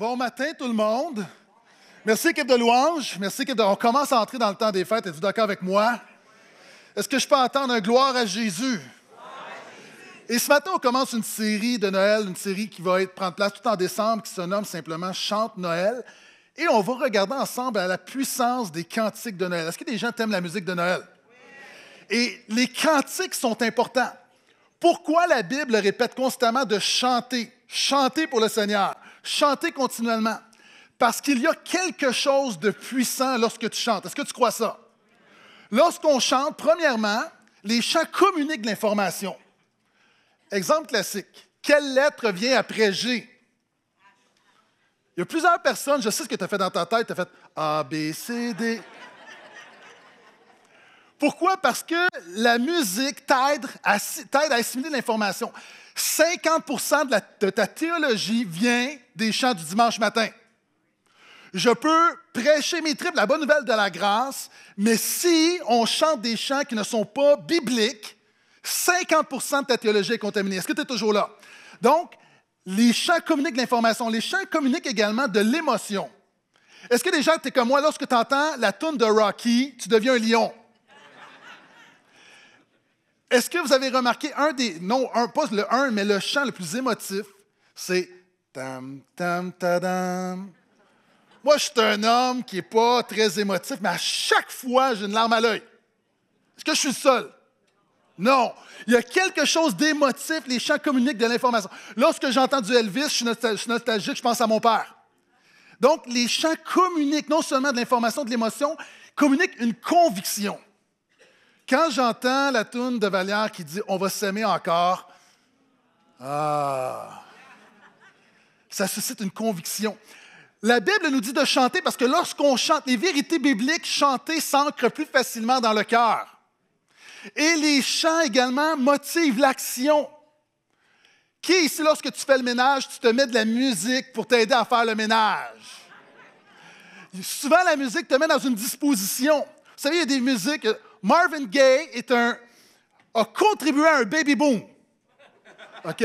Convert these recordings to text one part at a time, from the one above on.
Bon matin tout le monde. Merci équipe de louange. Merci équipe de... On commence à entrer dans le temps des fêtes. Êtes-vous d'accord avec moi? Est-ce que je peux entendre un gloire à Jésus? Et ce matin, on commence une série de Noël, une série qui va être, prendre place tout en décembre, qui se nomme simplement Chante Noël. Et on va regarder ensemble la puissance des cantiques de Noël. Est-ce que des gens t'aiment la musique de Noël? Et les cantiques sont importants. Pourquoi la Bible répète constamment de chanter, chanter pour le Seigneur? Chanter continuellement. Parce qu'il y a quelque chose de puissant lorsque tu chantes. Est-ce que tu crois ça? Lorsqu'on chante, premièrement, les chants communiquent l'information. Exemple classique. Quelle lettre vient après G? Il y a plusieurs personnes, je sais ce que tu as fait dans ta tête, tu as fait A, B, C, D. Pourquoi? Parce que la musique t'aide à, assimiler l'information. 50 de, ta théologie vient des chants du dimanche matin. Je peux prêcher mes tripes la bonne nouvelle de la grâce, mais si on chante des chants qui ne sont pas bibliques, 50 de ta théologie est contaminée. Est-ce que tu es toujours là? Donc, les chants communiquent l'information. Les chants communiquent également de l'émotion. Est-ce que les gens, tu es comme moi, lorsque tu entends la tune de Rocky, tu deviens un lion? Est-ce que vous avez remarqué un des. Non, un, pas le 1 mais le chant le plus émotif, c'est Tam, tam, tadam. Moi, je suis un homme qui n'est pas très émotif, mais à chaque fois, j'ai une larme à l'œil. Est-ce que je suis seul? Non. Il y a quelque chose d'émotif, les chants communiquent de l'information. Lorsque j'entends du Elvis, je suis nostalgique, je pense à mon père. Donc, les chants communiquent non seulement de l'information, de l'émotion, communiquent une conviction. Quand j'entends la toune de Valère qui dit On va s'aimer encore, ah, ça suscite une conviction. La Bible nous dit de chanter parce que lorsqu'on chante, les vérités bibliques chantées s'ancrent plus facilement dans le cœur. Et les chants également motivent l'action. Qui ici, lorsque tu fais le ménage, tu te mets de la musique pour t'aider à faire le ménage? Souvent, la musique te met dans une disposition. Vous savez, il y a des musiques, Marvin Gaye est un, a contribué à un baby boom. OK?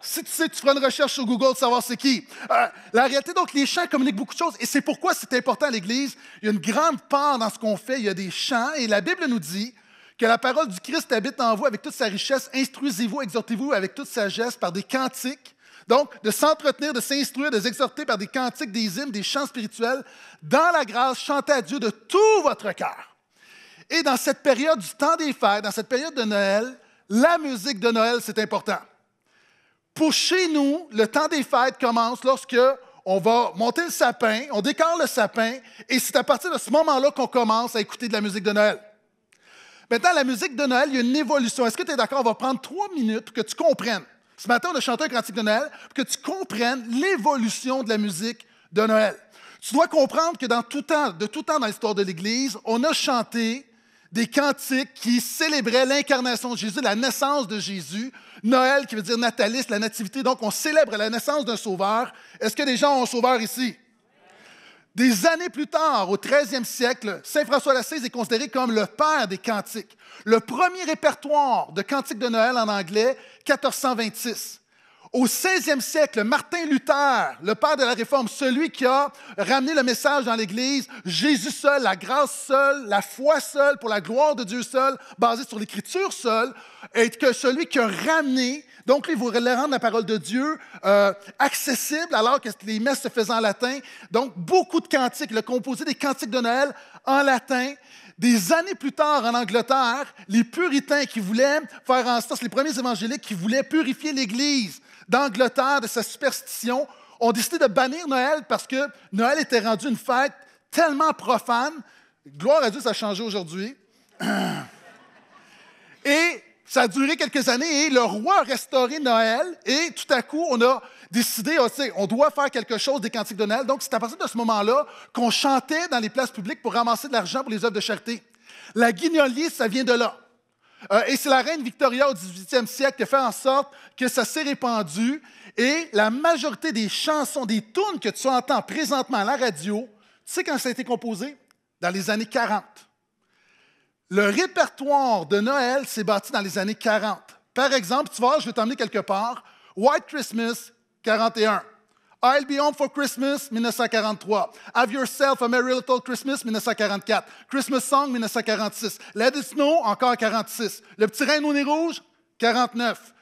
Si tu sais, tu feras une recherche sur Google de savoir c'est qui. Euh, la réalité, donc, les chants communiquent beaucoup de choses et c'est pourquoi c'est important à l'Église. Il y a une grande part dans ce qu'on fait. Il y a des chants et la Bible nous dit que la parole du Christ habite en vous avec toute sa richesse. Instruisez-vous, exhortez-vous avec toute sagesse par des cantiques. Donc, de s'entretenir, de s'instruire, de s'exhorter par des cantiques, des hymnes, des chants spirituels, dans la grâce, chantez à Dieu de tout votre cœur. Et dans cette période du temps des fêtes, dans cette période de Noël, la musique de Noël, c'est important. Pour chez nous, le temps des fêtes commence lorsque on va monter le sapin, on décore le sapin, et c'est à partir de ce moment-là qu'on commence à écouter de la musique de Noël. Maintenant, la musique de Noël, il y a une évolution. Est-ce que tu es d'accord? On va prendre trois minutes pour que tu comprennes. Ce matin, on a chanté un cantique de Noël pour que tu comprennes l'évolution de la musique de Noël. Tu dois comprendre que dans tout temps, de tout temps dans l'histoire de l'Église, on a chanté des cantiques qui célébraient l'incarnation de Jésus, la naissance de Jésus. Noël, qui veut dire nataliste, la nativité. Donc, on célèbre la naissance d'un sauveur. Est-ce que des gens ont un sauveur ici? Des années plus tard, au 13e siècle, Saint François d'Assise est considéré comme le père des cantiques. Le premier répertoire de cantiques de Noël en anglais, 1426. Au 16e siècle, Martin Luther, le père de la Réforme, celui qui a ramené le message dans l'Église, Jésus seul, la grâce seule, la foi seule, pour la gloire de Dieu seul, basée sur l'Écriture seule, est que celui qui a ramené, donc il voulait rendre la parole de Dieu euh, accessible alors que les messes se faisaient en latin. Donc, beaucoup de cantiques, le composé des cantiques de Noël en latin. Des années plus tard, en Angleterre, les puritains qui voulaient faire en sorte, les premiers évangéliques qui voulaient purifier l'Église d'Angleterre, de sa superstition, ont décidé de bannir Noël parce que Noël était rendu une fête tellement profane. Gloire à Dieu, ça a changé aujourd'hui. Et ça a duré quelques années et le roi a restauré Noël et tout à coup, on a décidé, aussi ah, on doit faire quelque chose des cantiques de Noël. Donc, c'est à partir de ce moment-là qu'on chantait dans les places publiques pour ramasser de l'argent pour les œuvres de charité. La guignolie, ça vient de là. Euh, et c'est la reine Victoria au 18e siècle qui a fait en sorte que ça s'est répandu. Et la majorité des chansons, des tunes que tu entends présentement à la radio, tu sais quand ça a été composé? Dans les années 40. Le répertoire de Noël s'est bâti dans les années 40. Par exemple, tu vois, je vais t'emmener quelque part, White Christmas 41. I'll Be Home for Christmas, 1943. Have Yourself a Merry Little Christmas, 1944. Christmas Song, 1946. Let It Snow, encore 46. Le Petit Reine au nez rouge, 49.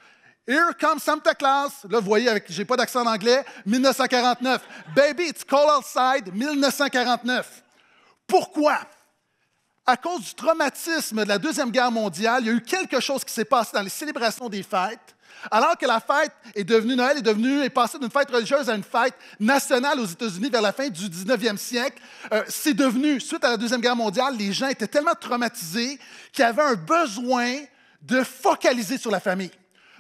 Here Comes Santa Claus, là, vous voyez, avec, j'ai pas d'accent en anglais, 1949. Baby, It's Cold Outside, 1949. Pourquoi? À cause du traumatisme de la Deuxième Guerre mondiale, il y a eu quelque chose qui s'est passé dans les célébrations des fêtes alors que la fête est devenue, Noël est devenue, est passée d'une fête religieuse à une fête nationale aux États-Unis vers la fin du 19e siècle, euh, c'est devenu, suite à la Deuxième Guerre mondiale, les gens étaient tellement traumatisés qu'ils avaient un besoin de focaliser sur la famille.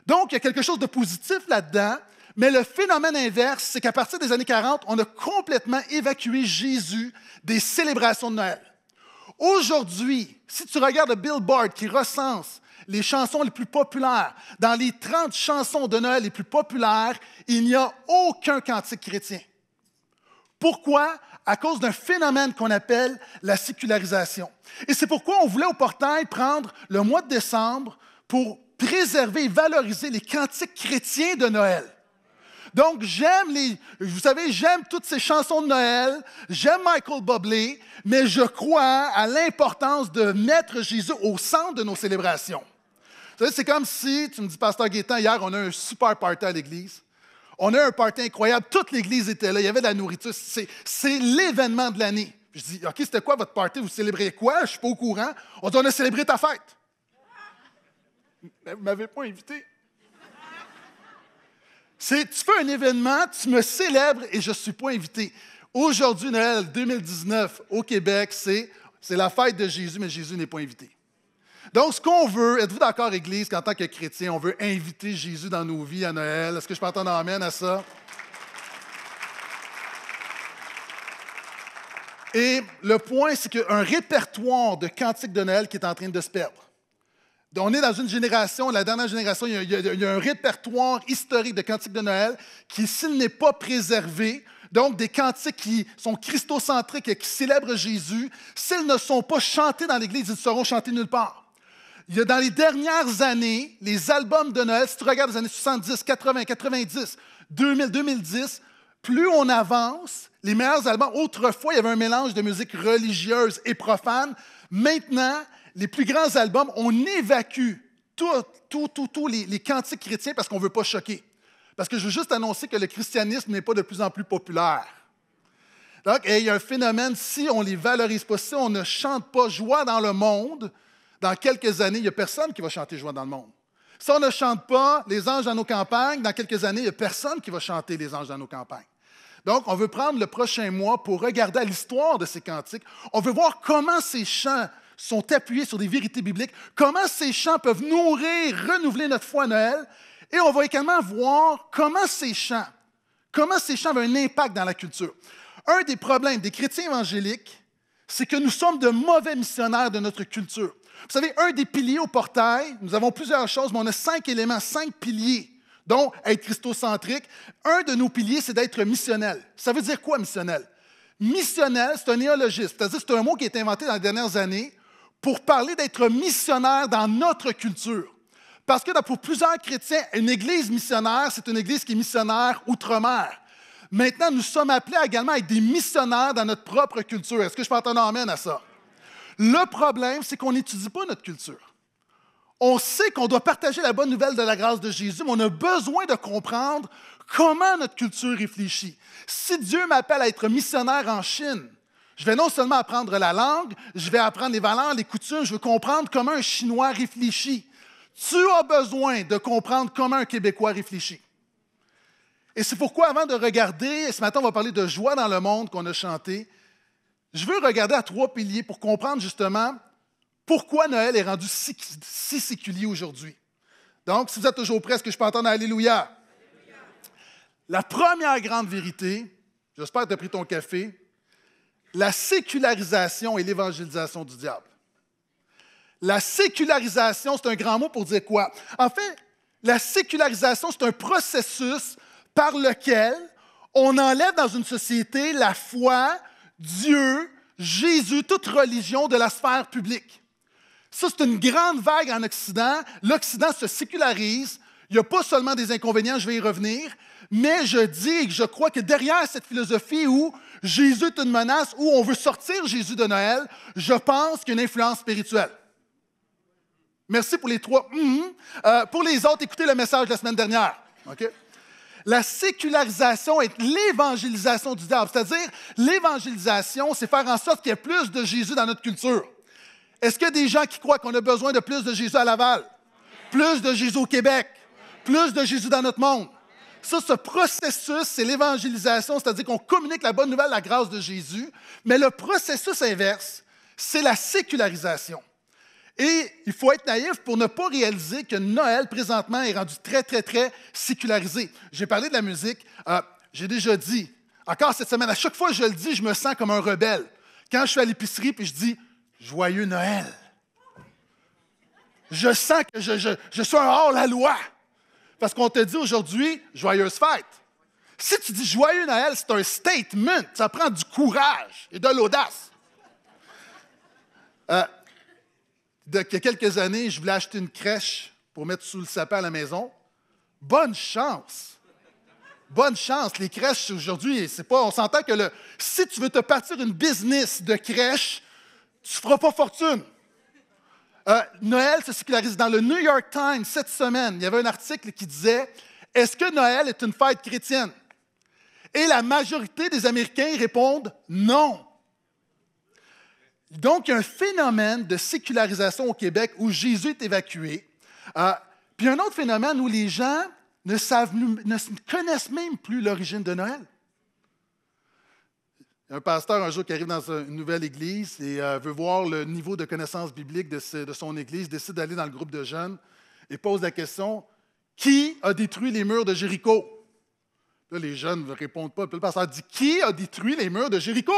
Donc, il y a quelque chose de positif là-dedans, mais le phénomène inverse, c'est qu'à partir des années 40, on a complètement évacué Jésus des célébrations de Noël. Aujourd'hui, si tu regardes le Billboard qui recense les chansons les plus populaires, dans les 30 chansons de Noël les plus populaires, il n'y a aucun cantique chrétien. Pourquoi? À cause d'un phénomène qu'on appelle la sécularisation. Et c'est pourquoi on voulait au portail prendre le mois de décembre pour préserver et valoriser les cantiques chrétiens de Noël. Donc, j'aime les, vous savez, j'aime toutes ces chansons de Noël, j'aime Michael Bublé, mais je crois à l'importance de mettre Jésus au centre de nos célébrations. C'est comme si tu me dis, Pasteur Gaétan, hier, on a un super party à l'église. On a un party incroyable. Toute l'église était là. Il y avait de la nourriture. C'est l'événement de l'année. Je dis, OK, c'était quoi votre party? Vous célébrez quoi? Je ne suis pas au courant. On dit, a célébré ta fête. Mais vous ne m'avez pas invité. tu fais un événement, tu me célèbres et je ne suis pas invité. Aujourd'hui, Noël 2019, au Québec, c'est la fête de Jésus, mais Jésus n'est pas invité. Donc, ce qu'on veut, êtes-vous d'accord, Église, qu'en tant que chrétien, on veut inviter Jésus dans nos vies à Noël? Est-ce que je peux entendre amène à ça? Et le point, c'est un répertoire de cantiques de Noël qui est en train de se perdre. On est dans une génération, la dernière génération, il y a, il y a un répertoire historique de cantiques de Noël qui, s'il n'est pas préservé, donc des cantiques qui sont christocentriques et qui célèbrent Jésus, s'ils ne sont pas chantés dans l'Église, ils ne seront chantés nulle part dans les dernières années, les albums de Noël, si tu regardes les années 70, 80, 90, 2000, 2010, plus on avance, les meilleurs albums, autrefois, il y avait un mélange de musique religieuse et profane. Maintenant, les plus grands albums, on évacue tous les, les, cantiques chrétiens parce qu'on ne veut pas choquer. Parce que je veux juste annoncer que le christianisme n'est pas de plus en plus populaire. Donc, il y a un phénomène, si on ne les valorise pas, si on ne chante pas joie dans le monde, dans quelques années, il n'y a personne qui va chanter Joie dans le monde. Si on ne chante pas les anges dans nos campagnes, dans quelques années, il n'y a personne qui va chanter les anges dans nos campagnes. Donc, on veut prendre le prochain mois pour regarder l'histoire de ces cantiques. On veut voir comment ces chants sont appuyés sur des vérités bibliques, comment ces chants peuvent nourrir, renouveler notre foi Noël. Et on va également voir comment ces chants, comment ces chants ont un impact dans la culture. Un des problèmes des chrétiens évangéliques, c'est que nous sommes de mauvais missionnaires de notre culture. Vous savez, un des piliers au portail, nous avons plusieurs choses, mais on a cinq éléments, cinq piliers, dont être christocentrique. Un de nos piliers, c'est d'être missionnel. Ça veut dire quoi, missionnel? Missionnel, c'est un néologiste, c'est-à-dire c'est un mot qui a été inventé dans les dernières années pour parler d'être missionnaire dans notre culture. Parce que pour plusieurs chrétiens, une église missionnaire, c'est une église qui est missionnaire outre-mer. Maintenant, nous sommes appelés également à être des missionnaires dans notre propre culture. Est-ce que je peux entendre à ça? Le problème, c'est qu'on n'étudie pas notre culture. On sait qu'on doit partager la bonne nouvelle de la grâce de Jésus, mais on a besoin de comprendre comment notre culture réfléchit. Si Dieu m'appelle à être missionnaire en Chine, je vais non seulement apprendre la langue, je vais apprendre les valeurs, les coutumes, je veux comprendre comment un Chinois réfléchit. Tu as besoin de comprendre comment un Québécois réfléchit. Et c'est pourquoi, avant de regarder, et ce matin, on va parler de joie dans le monde qu'on a chanté, je veux regarder à trois piliers pour comprendre justement pourquoi Noël est rendu si, séculier aujourd'hui. Donc, si vous êtes toujours prêts, est-ce que je peux entendre Alléluia? Alléluia. La première grande vérité, j'espère que tu as pris ton café, la sécularisation et l'évangélisation du diable. La sécularisation, c'est un grand mot pour dire quoi? En fait, la sécularisation, c'est un processus par lequel on enlève dans une société la foi, Dieu, Jésus, toute religion de la sphère publique. Ça, c'est une grande vague en Occident. L'Occident se sécularise. Il n'y a pas seulement des inconvénients, je vais y revenir, mais je dis et je crois que derrière cette philosophie où Jésus est une menace, où on veut sortir Jésus de Noël, je pense qu'il y a une influence spirituelle. Merci pour les trois. Mm, euh, pour les autres, écoutez le message de la semaine dernière. OK? La sécularisation est l'évangélisation du diable. C'est-à-dire, l'évangélisation, c'est faire en sorte qu'il y ait plus de Jésus dans notre culture. Est-ce qu'il y a des gens qui croient qu'on a besoin de plus de Jésus à Laval, plus de Jésus au Québec, plus de Jésus dans notre monde? Ça, ce processus, c'est l'évangélisation, c'est-à-dire qu'on communique la bonne nouvelle, la grâce de Jésus. Mais le processus inverse, c'est la sécularisation. Et il faut être naïf pour ne pas réaliser que Noël, présentement, est rendu très, très, très sécularisé. J'ai parlé de la musique, euh, j'ai déjà dit, encore cette semaine, à chaque fois que je le dis, je me sens comme un rebelle. Quand je suis à l'épicerie puis je dis Joyeux Noël, je sens que je, je suis un hors-la-loi. Parce qu'on te dit aujourd'hui Joyeuse fête. Si tu dis Joyeux Noël, c'est un statement. Ça prend du courage et de l'audace. il y a quelques années, je voulais acheter une crèche pour mettre sous le sapin à la maison. Bonne chance! Bonne chance! Les crèches aujourd'hui, c'est pas. On s'entend que le, si tu veux te partir une business de crèche, tu ne feras pas fortune. ce euh, Noël se sécularise. Dans le New York Times, cette semaine, il y avait un article qui disait Est-ce que Noël est une fête chrétienne? Et la majorité des Américains répondent non. Donc, un phénomène de sécularisation au Québec où Jésus est évacué. Euh, puis un autre phénomène où les gens ne, savent, connaissent même plus l'origine de Noël. Un pasteur, un jour, qui arrive dans une nouvelle église et euh, veut voir le niveau de connaissance biblique de, de son église, décide d'aller dans le groupe de jeunes et pose la question Qui a détruit les murs de Jéricho Là, les jeunes ne répondent pas. Puis le pasteur dit Qui a détruit les murs de Jéricho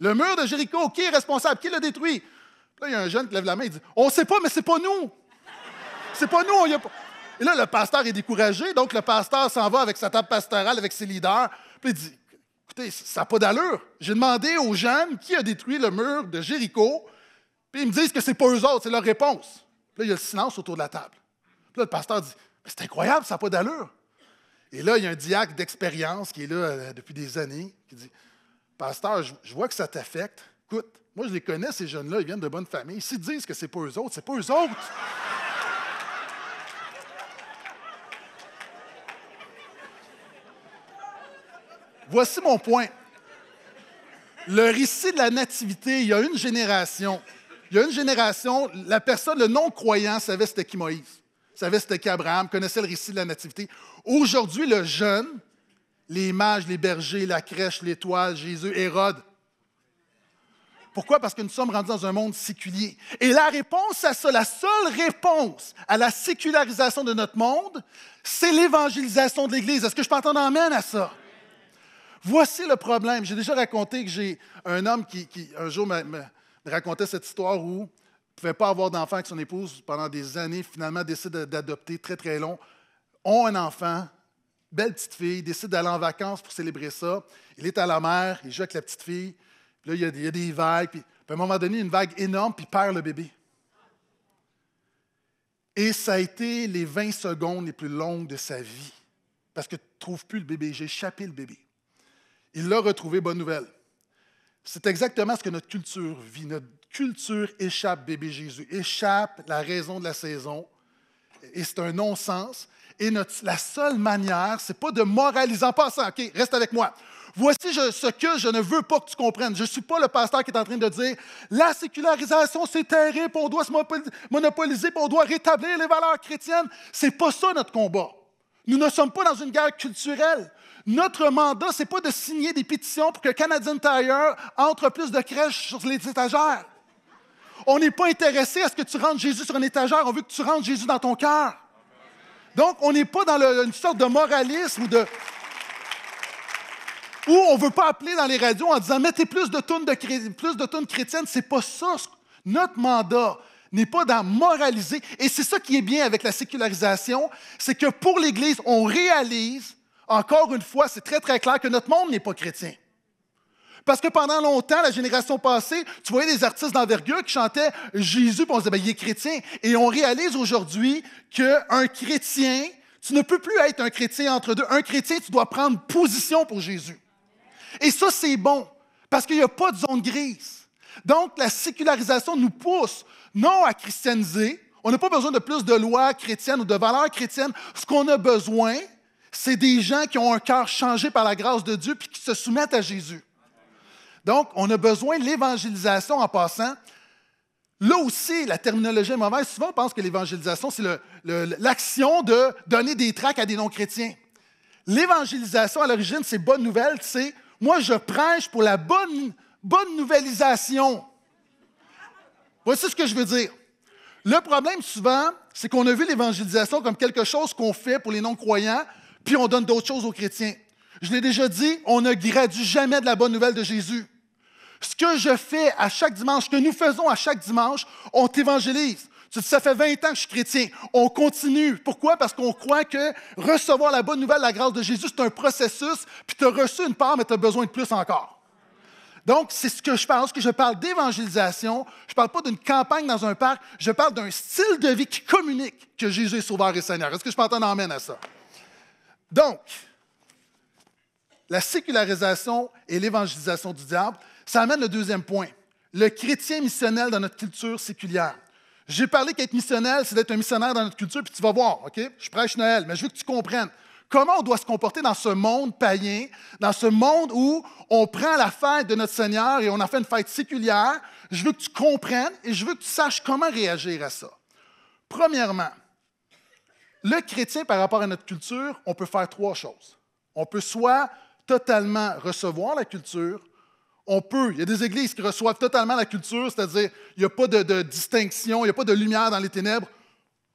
le mur de Jéricho, qui est responsable? Qui l'a détruit? Puis là, il y a un jeune qui lève la main et dit On ne sait pas, mais c'est pas nous. C'est pas nous. Et là, le pasteur est découragé. Donc, le pasteur s'en va avec sa table pastorale, avec ses leaders. Puis il dit Écoutez, ça n'a pas d'allure. J'ai demandé aux jeunes qui a détruit le mur de Jéricho. Puis ils me disent que c'est pas eux autres, c'est leur réponse. Puis là, il y a le silence autour de la table. Puis là, le pasteur dit C'est incroyable, ça n'a pas d'allure. Et là, il y a un diacre d'expérience qui est là euh, depuis des années qui dit Pasteur, je, vois que ça t'affecte. Écoute, moi, je les connais, ces jeunes-là, ils viennent de bonnes familles. S'ils disent que c'est pas eux autres, c'est pas eux autres. Voici mon point. Le récit de la nativité, il y a une génération. Il y a une génération, la personne, le non-croyant, savait c'était qui Moïse, savait c'était qui Abraham, connaissait le récit de la nativité. Aujourd'hui, le jeune, les mages, les bergers, la crèche, l'étoile, Jésus, Hérode. Pourquoi? Parce que nous sommes rendus dans un monde séculier. Et la réponse à ça, la seule réponse à la sécularisation de notre monde, c'est l'évangélisation de l'Église. Est-ce que je peux entendre amène à ça? Voici le problème. J'ai déjà raconté que j'ai un homme qui, un jour, me, racontait cette histoire où il ne pouvait pas avoir d'enfant avec son épouse pendant des années, finalement décide d'adopter très, très long, ont un enfant, belle petite fille, décide d'aller en vacances pour célébrer ça. Il est à la mer, il joue avec la petite fille. là, il y, a, des vagues. Puis, à un moment donné, une vague énorme, puis il perd le bébé. Et ça a été les 20 secondes les plus longues de sa vie. Parce que trouve ne plus le bébé. J'ai échappé le bébé. Il l'a retrouvé, bonne nouvelle. C'est exactement ce que notre culture vit. Notre culture échappe bébé Jésus, échappe la raison de la saison. Et c'est un non-sens. Et la seule manière, c'est pas de moraliser en passant. OK, reste avec moi. Voici ce que je ne veux pas que tu comprennes. Je ne suis pas le pasteur qui est en train de dire la sécularisation, c'est terrible, on doit se monopoliser, on doit rétablir les valeurs chrétiennes. C'est pas ça notre combat. Nous ne sommes pas dans une guerre culturelle. Notre mandat, c'est pas de signer des pétitions pour que Canadian Tire entre plus de crèches sur les étagères. On n'est pas intéressé à ce que tu rentres Jésus sur une étagère, on veut que tu rentres Jésus dans ton cœur. Donc, on n'est pas dans une sorte de moralisme ou de. Où on ne veut pas appeler dans les radios en disant mettez plus de tonnes de, plus de tonnes chrétiennes. C'est pas ça. Notre mandat n'est pas d'en moraliser. Et c'est ça qui est bien avec la sécularisation, c'est que pour l'Église, on réalise, encore une fois, c'est très très clair que notre monde n'est pas chrétien. Parce que pendant longtemps, la génération passée, tu voyais des artistes d'envergure qui chantaient Jésus, puis on disait, ben, il est chrétien. Et on réalise aujourd'hui qu'un chrétien, tu ne peux plus être un chrétien entre deux. Un chrétien, tu dois prendre position pour Jésus. Et ça, c'est bon, parce qu'il n'y a pas de zone grise. Donc, la sécularisation nous pousse non à christianiser. On n'a pas besoin de plus de lois chrétiennes ou de valeurs chrétiennes. Ce qu'on a besoin, c'est des gens qui ont un cœur changé par la grâce de Dieu puis qui se soumettent à Jésus. Donc, on a besoin de l'évangélisation en passant. Là aussi, la terminologie est mauvaise. Souvent, on pense que l'évangélisation, c'est l'action de donner des tracts à des non-chrétiens. L'évangélisation, à l'origine, c'est bonne nouvelle. C'est moi, je prêche pour la bonne, bonne Voici ce que je veux dire. Le problème, souvent, c'est qu'on a vu l'évangélisation comme quelque chose qu'on fait pour les non-croyants, puis on donne d'autres choses aux chrétiens. Je l'ai déjà dit, on ne gradue jamais de la bonne nouvelle de Jésus. Ce que je fais à chaque dimanche, ce que nous faisons à chaque dimanche, on t'évangélise. Tu ça fait 20 ans que je suis chrétien. On continue. Pourquoi? Parce qu'on croit que recevoir la bonne nouvelle, la grâce de Jésus, c'est un processus, puis tu as reçu une part, mais tu as besoin de plus encore. Donc, c'est ce que je pense, que je parle d'évangélisation, je ne parle pas d'une campagne dans un parc, je parle d'un style de vie qui communique que Jésus est sauveur et Seigneur. Est-ce que je peux entendre amène à ça? Donc, la sécularisation et l'évangélisation du diable, ça amène le deuxième point. Le chrétien missionnel dans notre culture séculière. J'ai parlé qu'être missionnel, c'est d'être un missionnaire dans notre culture, puis tu vas voir, OK? Je prêche Noël, mais je veux que tu comprennes comment on doit se comporter dans ce monde païen, dans ce monde où on prend la fête de notre Seigneur et on a fait une fête séculière. Je veux que tu comprennes et je veux que tu saches comment réagir à ça. Premièrement, le chrétien, par rapport à notre culture, on peut faire trois choses. On peut soit totalement recevoir la culture, on peut. Il y a des églises qui reçoivent totalement la culture, c'est-à-dire il n'y a pas de, de distinction, il n'y a pas de lumière dans les ténèbres.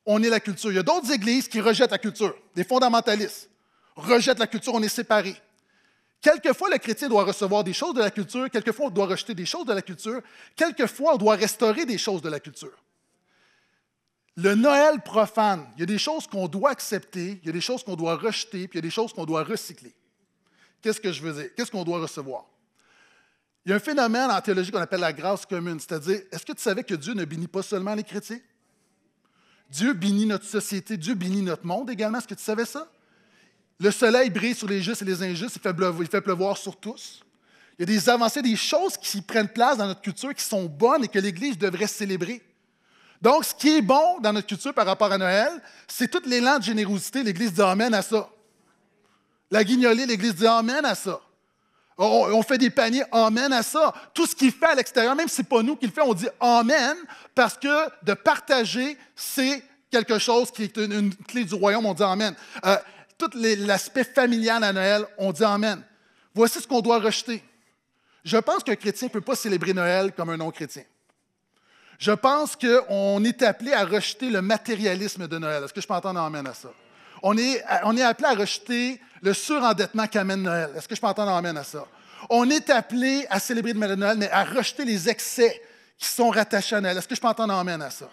On est la culture. Il y a d'autres églises qui rejettent la culture. Des fondamentalistes rejettent la culture, on est séparés. Quelquefois, le chrétien doit recevoir des choses de la culture, quelquefois, on doit rejeter des choses de la culture, quelquefois, on doit restaurer des choses de la culture. Le Noël profane, il y a des choses qu'on doit accepter, il y a des choses qu'on doit rejeter, puis il y a des choses qu'on doit recycler. Qu'est-ce que je veux dire? Qu'est-ce qu'on doit recevoir? Il y a un phénomène en théologie qu'on appelle la grâce commune, c'est-à-dire, est-ce que tu savais que Dieu ne bénit pas seulement les chrétiens? Dieu bénit notre société, Dieu bénit notre monde également. Est-ce que tu savais ça? Le soleil brille sur les justes et les injustes, il fait, pleuvoir, sur tous. Il y a des avancées, des choses qui prennent place dans notre culture qui sont bonnes et que l'Église devrait célébrer. Donc, ce qui est bon dans notre culture par rapport à Noël, c'est tout l'élan de générosité. L'Église dit Amen à ça. La guignolée, l'Église dit Amen à ça. On, fait des paniers Amen à ça. Tout ce qu'il fait à l'extérieur, même si ce n'est pas nous qui le fait, on dit Amen parce que de partager, c'est quelque chose qui est une, clé du royaume, on dit Amen. Euh, tout l'aspect familial à Noël, on dit Amen. Voici ce qu'on doit rejeter. Je pense qu'un chrétien ne peut pas célébrer Noël comme un non-chrétien. Je pense qu'on est appelé à rejeter le matérialisme de Noël. Est-ce que je peux entendre Amen à ça? Euh, on est, appelé à rejeter le surendettement qu'amène Noël. Est-ce que je peux entendre amène à ça? On est appelé à célébrer le Noël, mais à rejeter les excès qui sont rattachés à Noël. Est-ce que je peux entendre amène à ça?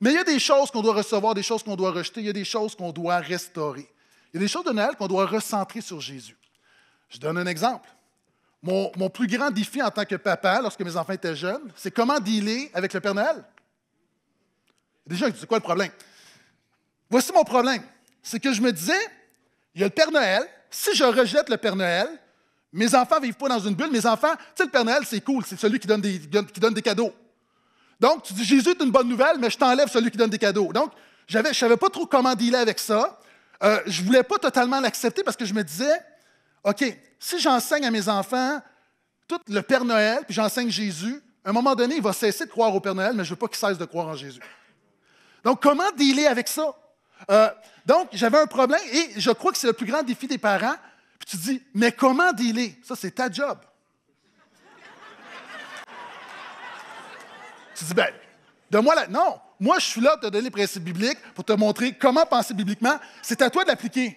Mais il y a des choses qu'on doit recevoir, des choses qu'on doit rejeter, il y a des choses qu'on doit restaurer. Il y a des choses de Noël qu'on doit recentrer sur Jésus. Je donne un exemple. Mon, mon, plus grand défi en tant que papa, lorsque mes enfants étaient jeunes, c'est comment dealer avec le Père Noël. Déjà, c'est quoi le problème? Voici mon problème c'est que je me disais, il y a le Père Noël. Si je rejette le Père Noël, mes enfants ne vivent pas dans une bulle. Mes enfants, tu sais, le Père Noël, c'est cool, c'est celui qui donne, des, qui des cadeaux. Donc, tu dis, Jésus est une bonne nouvelle, mais je t'enlève celui qui donne des cadeaux. Donc, je ne savais pas trop comment dealer avec ça. Euh, je ne voulais pas totalement l'accepter parce que je me disais, OK, si j'enseigne à mes enfants tout le Père Noël, puis j'enseigne Jésus, à un moment donné, il va cesser de croire au Père Noël, mais je ne veux pas qu'il cesse de croire en Jésus. Donc, comment dealer avec ça? Euh, donc, j'avais un problème et je crois que c'est le plus grand défi des parents. Puis tu dis, mais comment dealer? Ça, c'est ta job. tu dis, ben, donne-moi la. Non, moi, je suis là pour te donner les principes bibliques, pour te montrer comment penser bibliquement. C'est à toi de l'appliquer.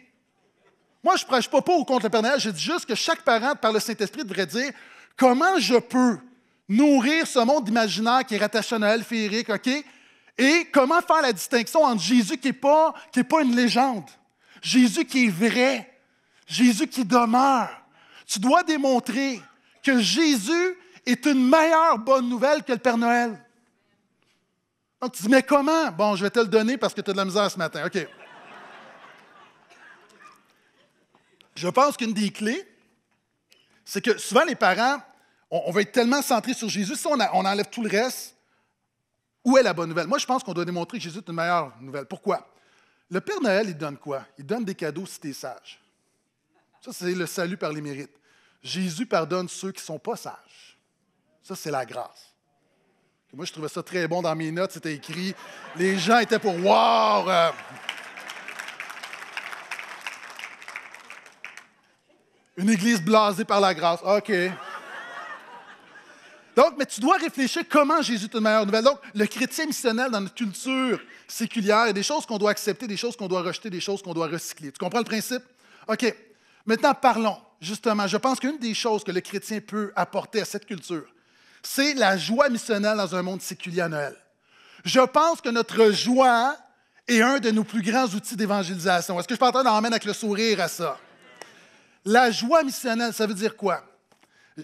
Moi, je ne prêche pas pour ou contre le Père Noël. Je dis juste que chaque parent, par le Saint-Esprit, devrait dire comment je peux nourrir ce monde imaginaire qui est rattaché à Noël féerique, OK? Et comment faire la distinction entre Jésus qui n'est pas, qui est pas une légende, Jésus qui est vrai, Jésus qui demeure. Tu dois démontrer que Jésus est une meilleure bonne nouvelle que le Père Noël. Donc tu dis, mais comment? Bon, je vais te le donner parce que tu as de la misère ce matin. OK. Je pense qu'une des clés, c'est que souvent les parents, on, va être tellement centré sur Jésus, si on enlève tout le reste, où est la bonne nouvelle? Moi, je pense qu'on doit démontrer que Jésus est une meilleure nouvelle. Pourquoi? Le Père Noël, il donne quoi? Il donne des cadeaux si tu es sage. Ça, c'est le salut par les mérites. Jésus pardonne ceux qui ne sont pas sages. Ça, c'est la grâce. moi, je trouvais ça très bon dans mes notes. C'était écrit. Les gens étaient pour Wow! Euh, une église blasée par la grâce. OK. Donc, mais tu dois réfléchir comment Jésus te meilleure nouvelle. Donc, le chrétien missionnel dans notre culture séculière, il y a des choses qu'on doit accepter, des choses qu'on doit rejeter, des choses qu'on doit recycler. Tu comprends le principe? OK. Maintenant, parlons. Justement, je pense qu'une des choses que le chrétien peut apporter à cette culture, c'est la joie missionnelle dans un monde séculier à Noël. Je pense que notre joie est un de nos plus grands outils d'évangélisation. Est-ce que je peux entendre en avec le sourire à ça? La joie missionnelle, ça veut dire quoi?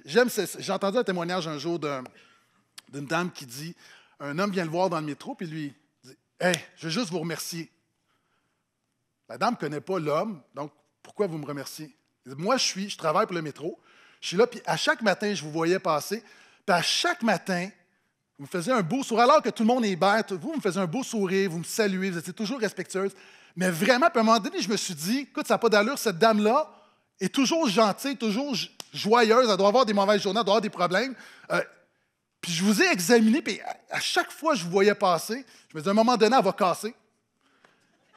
j'ai entendu un témoignage un jour d'une dame qui dit un homme vient le voir dans le métro, puis lui dit Hé, je veux juste vous remercier. La dame ne connaît pas l'homme, donc pourquoi vous me remerciez Moi, je suis, je travaille pour le métro, je suis là, puis à chaque matin, je vous voyais passer, puis à chaque matin, vous me faisiez un beau sourire, alors que tout le monde est bête, vous, me faisiez un beau sourire, vous me saluez, vous étiez toujours respectueuse. Mais vraiment, à un moment donné, je me suis dit Écoute, ça n'a pas d'allure, cette dame-là, est toujours gentille, toujours joyeuse, elle doit avoir des mauvaises journées, elle doit avoir des problèmes. Euh, puis je vous ai examiné, puis à, chaque fois que je vous voyais passer, je me disais, à un moment donné, elle va casser.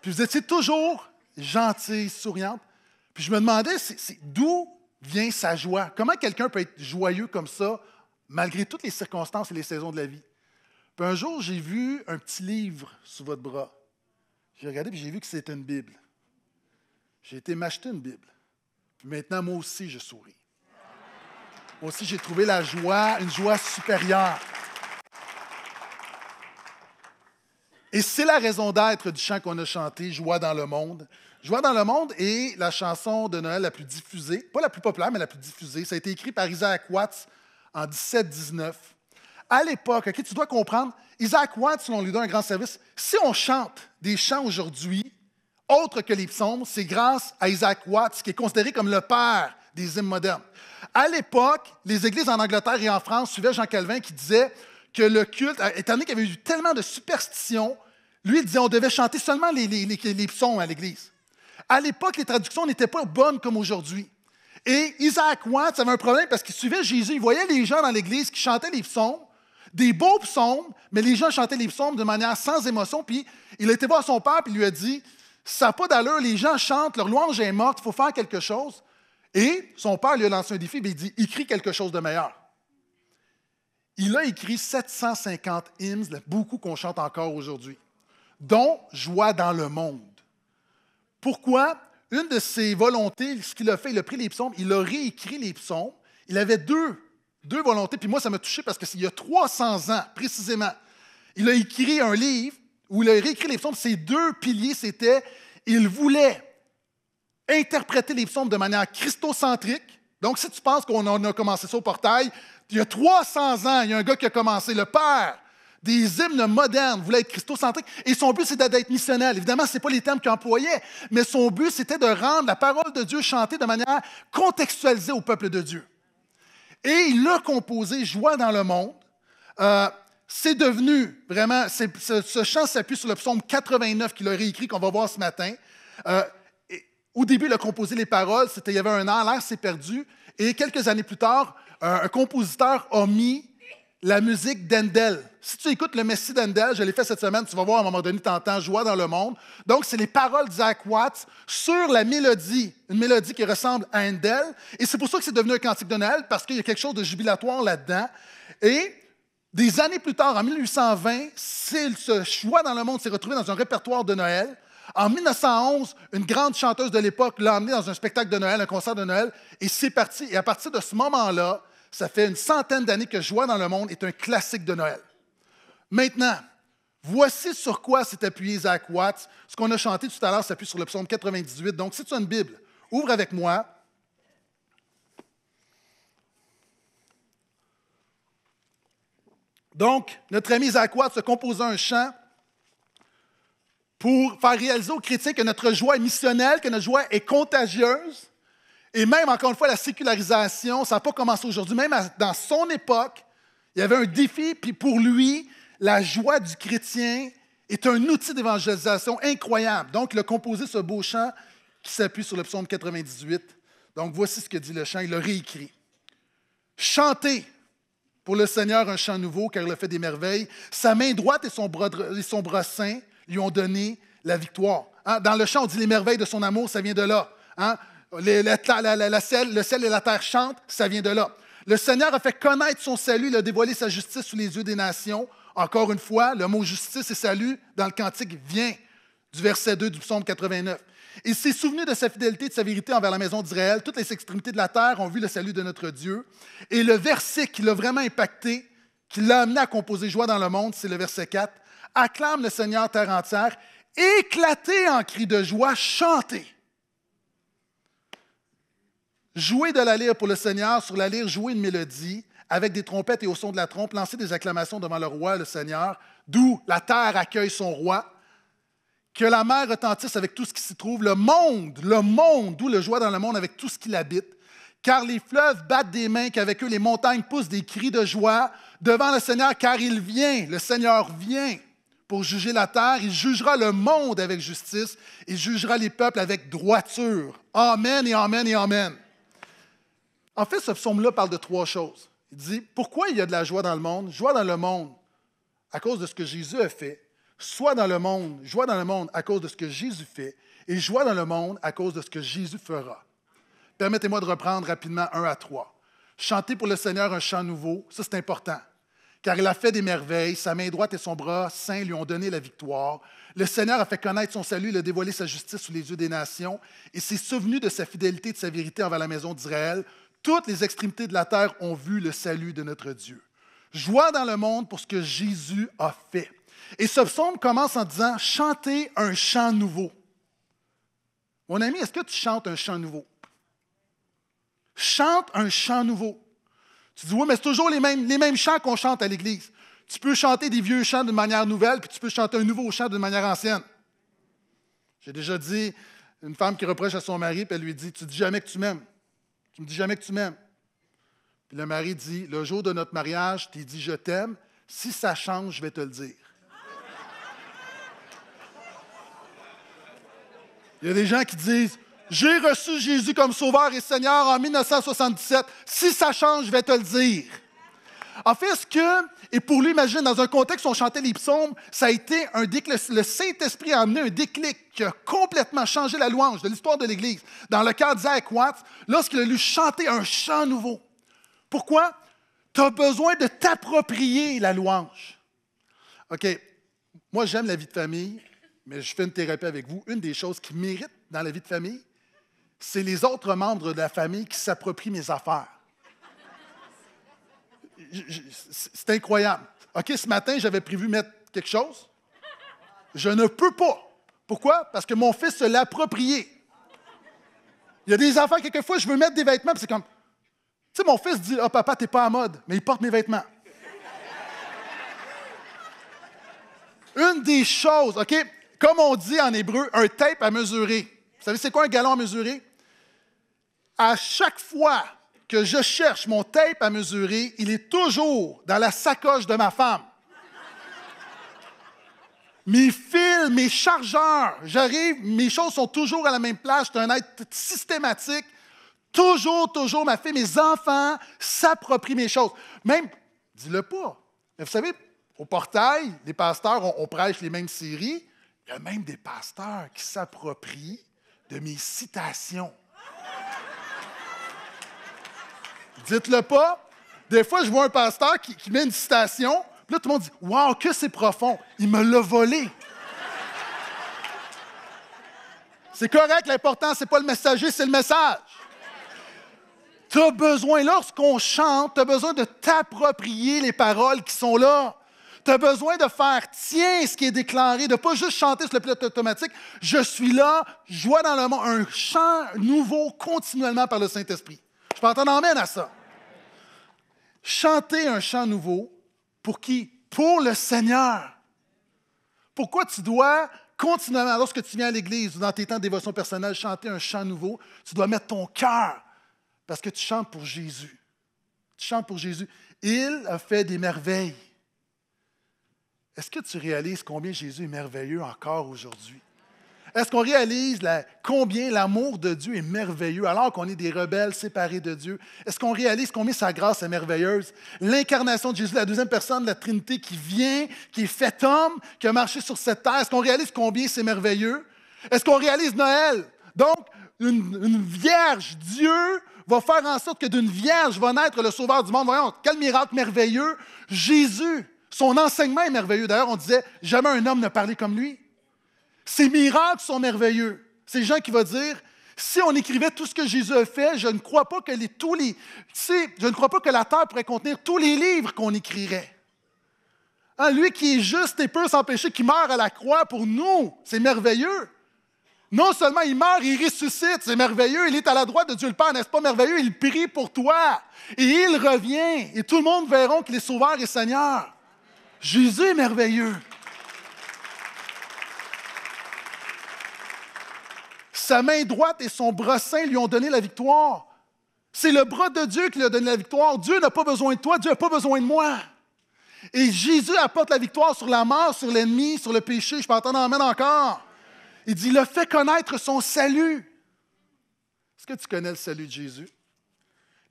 Puis vous étiez toujours gentille, souriante. Puis je me demandais, d'où vient sa joie? Comment quelqu'un peut être joyeux comme ça, malgré toutes les circonstances et les saisons de la vie? Puis un jour, j'ai vu un petit livre sous votre bras. J'ai regardé, puis j'ai vu que c'était une Bible. J'ai été m'acheter une Bible maintenant, moi aussi, je souris. Moi aussi, j'ai trouvé la joie, une joie supérieure. Et c'est la raison d'être du chant qu'on a chanté, Joie dans le monde. Joie dans le monde est la chanson de Noël la plus diffusée, pas la plus populaire, mais la plus diffusée. Ça a été écrit par Isaac Watts en 1719. À l'époque, tu dois comprendre, Isaac Watts, on lui donne un grand service. Si on chante des chants aujourd'hui, autre que les psaumes, c'est grâce à Isaac Watts, qui est considéré comme le père des hymnes modernes. À l'époque, les églises en Angleterre et en France suivaient Jean Calvin qui disait que le culte, étant donné qu'il y avait eu tellement de superstitions, lui il disait on devait chanter seulement les, psaumes à l'église. À l'époque, les traductions n'étaient pas bonnes comme aujourd'hui. Et Isaac Watts avait un problème parce qu'il suivait Jésus, il voyait les gens dans l'église qui chantaient les psaumes, des beaux psaumes, mais les gens chantaient les psaumes de manière sans émotion. Puis il a été voir son père, et il lui a dit ça n'a pas d'allure, les gens chantent, leur louange est morte, il faut faire quelque chose. Et son père lui a lancé un défi, il dit écris quelque chose de meilleur. Il a écrit 750 hymnes, beaucoup qu'on chante encore aujourd'hui, dont Joie dans le monde. Pourquoi? Une de ses volontés, ce qu'il a fait, il a pris les psaumes, il a réécrit les psaumes. Il avait deux, deux volontés, puis moi, ça m'a touché parce que y a 300 ans, précisément. Il a écrit un livre où il a réécrit les psaumes, ses deux piliers, c'était, il voulait interpréter les psaumes de manière christocentrique. Donc, si tu penses qu'on a commencé ça au portail, il y a 300 ans, il y a un gars qui a commencé, le père des hymnes modernes voulait être christocentrique, et son but, c'était d'être missionnel. Évidemment, ce n'est pas les termes qu'il employait, mais son but, c'était de rendre la parole de Dieu chantée de manière contextualisée au peuple de Dieu. Et il l'a composé, Joie dans le monde, euh, c'est devenu vraiment, ce, ce, chant s'appuie sur le psaume 89 qu'il a réécrit, qu'on va voir ce matin. Euh, au début, il a composé les paroles, c'était il y avait un an, l'air s'est perdu. Et quelques années plus tard, un, compositeur a mis la musique d'Endel. Si tu écoutes le Messie d'Endel, je l'ai fait cette semaine, tu vas voir à un moment donné, tu entends Joie dans le monde. Donc, c'est les paroles d'Isaac Watts sur la mélodie, une mélodie qui ressemble à Endel. Et c'est pour ça que c'est devenu un cantique de parce qu'il y a quelque chose de jubilatoire là-dedans. Et des années plus tard, en 1820, se choix dans le monde s'est retrouvé dans un répertoire de Noël. En 1911, une grande chanteuse de l'époque l'a emmené dans un spectacle de Noël, un concert de Noël, et c'est parti. Et à partir de ce moment-là, ça fait une centaine d'années que Joie dans le monde est un classique de Noël. Maintenant, voici sur quoi s'est appuyé Isaac Watts. Ce qu'on a chanté tout à l'heure s'appuie sur le psaume 98. Donc, si tu as une Bible, ouvre avec moi Donc, notre ami Zachouat se composa un chant pour faire réaliser aux chrétiens que notre joie est missionnelle, que notre joie est contagieuse. Et même, encore une fois, la sécularisation, ça n'a pas commencé aujourd'hui. Même dans son époque, il y avait un défi, puis pour lui, la joie du chrétien est un outil d'évangélisation incroyable. Donc, il a composé ce beau chant qui s'appuie sur le psaume 98. Donc, voici ce que dit le chant, il l'a réécrit. Chantez, pour le Seigneur, un chant nouveau, car il a fait des merveilles. Sa main droite et son bras, et saint lui ont donné la victoire. Hein, dans le chant, on dit les merveilles de son amour, ça vient de là. Hein, la, le ciel et la terre chantent, ça vient de là. Le Seigneur a fait connaître son salut, il a dévoilé sa justice sous les yeux des nations. Encore une fois, le mot justice et salut dans le cantique vient du verset 2 du psaume 89. Il s'est souvenu de sa fidélité, de sa vérité envers la maison d'Israël. Toutes les extrémités de la terre ont vu le salut de notre Dieu. Et le verset qui l'a vraiment impacté, qui l'a amené à composer joie dans le monde, c'est le verset 4. Acclame le Seigneur terre entière, éclatez en cris de joie, chantez. Jouez de la lyre pour le Seigneur, sur la lyre jouez une mélodie, avec des trompettes et au son de la trompe, lancez des acclamations devant le roi, le Seigneur, d'où la terre accueille son roi, que la mer retentisse avec tout ce qui s'y trouve, le monde, le monde, d'où le joie dans le monde avec tout ce qui l'habite. Car les fleuves battent des mains, qu'avec eux les montagnes poussent des cris de joie devant le Seigneur, car il vient, le Seigneur vient pour juger la terre. Il jugera le monde avec justice, il jugera les peuples avec droiture. Amen et Amen et Amen. En fait, ce psaume-là parle de trois choses. Il dit, pourquoi il y a de la joie dans le monde? Joie dans le monde à cause de ce que Jésus a fait Soit dans le monde, joie dans le monde à cause de ce que Jésus fait et joie dans le monde à cause de ce que Jésus fera. Permettez-moi de reprendre rapidement un à trois. Chanter pour le Seigneur un chant nouveau, ça c'est important. Car il a fait des merveilles, sa main droite et son bras saint lui ont donné la victoire. Le Seigneur a fait connaître son salut, il a dévoilé sa justice sous les yeux des nations, et s'est souvenu de sa fidélité et de sa vérité envers la maison d'Israël. Toutes les extrémités de la terre ont vu le salut de notre Dieu. Joie dans le monde pour ce que Jésus a fait. Et ce psaume commence en disant Chantez un chant nouveau. Mon ami, est-ce que tu chantes un chant nouveau? Chante un chant nouveau. Tu dis, oui, mais c'est toujours les mêmes, les mêmes chants qu'on chante à l'Église. Tu peux chanter des vieux chants d'une manière nouvelle, puis tu peux chanter un nouveau chant d'une manière ancienne. J'ai déjà dit, une femme qui reproche à son mari, puis elle lui dit, tu dis jamais que tu m'aimes. Tu me dis jamais que tu m'aimes. Puis le mari dit, le jour de notre mariage, tu dis, je t'aime. Si ça change, je vais te le dire. Il y a des gens qui disent J'ai reçu Jésus comme Sauveur et Seigneur en 1977. Si ça change, je vais te le dire. En fait, ce que, et pour lui, imagine, dans un contexte où on chantait les psaumes, ça a été un déclic. Le Saint-Esprit a amené un déclic qui a complètement changé la louange de l'histoire de l'Église. Dans le cas d'Isaac Watts, lorsqu'il a lu chanter un chant nouveau. Pourquoi? Tu as besoin de t'approprier la louange. OK. Moi, j'aime la vie de famille mais je fais une thérapie avec vous, une des choses qui mérite dans la vie de famille, c'est les autres membres de la famille qui s'approprient mes affaires. C'est incroyable. OK, ce matin, j'avais prévu mettre quelque chose. Je ne peux pas. Pourquoi? Parce que mon fils se l'a approprié. Il y a des affaires, quelquefois, je veux mettre des vêtements, c'est comme. Tu sais, mon fils dit Ah, oh, papa, t'es pas en mode, mais il porte mes vêtements. Une des choses, OK? Comme on dit en hébreu, un tape à mesurer. Vous savez, c'est quoi un galon à mesurer? À chaque fois que je cherche mon tape à mesurer, il est toujours dans la sacoche de ma femme. Mes fils, mes chargeurs, j'arrive, mes choses sont toujours à la même place. Je un être systématique. Toujours, toujours, ma fille, mes enfants s'approprient mes choses. Même, dis-le pas. Mais vous savez, au portail, les pasteurs, ont on prêche les mêmes séries. Il y a même des pasteurs qui s'approprient de mes citations. Dites-le pas. Des fois, je vois un pasteur qui, met une citation, puis là, tout le monde dit Waouh, que c'est profond. Il me l'a volé. C'est correct, l'important, c'est pas le messager, c'est le message. Tu as besoin, lorsqu'on chante, tu as besoin de t'approprier les paroles qui sont là. Tu as besoin de faire tiens ce qui est déclaré, de ne pas juste chanter sur le pilote automatique. Je suis là, joie dans le monde, un chant nouveau continuellement par le Saint-Esprit. Je peux entendre amène à ça. Chanter un chant nouveau, pour qui? Pour le Seigneur. Pourquoi tu dois continuellement, lorsque tu viens à l'Église ou dans tes temps de dévotion personnelle, chanter un chant nouveau? Tu dois mettre ton cœur parce que tu chantes pour Jésus. Tu chantes pour Jésus. Il a fait des merveilles. Est-ce que tu réalises combien Jésus est merveilleux encore aujourd'hui? Est-ce qu'on réalise combien l'amour de Dieu est merveilleux alors qu'on est des rebelles séparés de Dieu? Est-ce qu'on réalise combien sa grâce est merveilleuse? L'incarnation de Jésus, la deuxième personne de la Trinité qui vient, qui est fait homme, qui a marché sur cette terre, est-ce qu'on réalise combien c'est merveilleux? Est-ce qu'on réalise Noël? Donc, une, une, vierge, Dieu va faire en sorte que d'une vierge va naître le Sauveur du monde. Voyons, quel miracle merveilleux! Jésus! Son enseignement est merveilleux. D'ailleurs, on disait, jamais un homme ne parlait comme lui. Ses miracles sont merveilleux. C'est Jean qui va dire, si on écrivait tout ce que Jésus a fait, je ne crois pas que, tous les, je ne crois pas que la terre pourrait contenir tous les livres qu'on écrirait. Hein, lui qui est juste et peut s'empêcher, qui meurt à la croix pour nous, c'est merveilleux. Non seulement il meurt, il ressuscite, c'est merveilleux, il est à la droite de Dieu le Père, n'est-ce pas merveilleux? Il prie pour toi et il revient et tout le monde verra qu'il est sauveur et Seigneur. Jésus est merveilleux. Sa main droite et son bras saint lui ont donné la victoire. C'est le bras de Dieu qui lui a donné la victoire. Dieu n'a pas besoin de toi, Dieu n'a pas besoin de moi. Et Jésus apporte la victoire sur la mort, sur l'ennemi, sur le péché. Je peux entendre Amen encore. Il dit, il a fait connaître son salut. Est-ce que tu connais le salut de Jésus?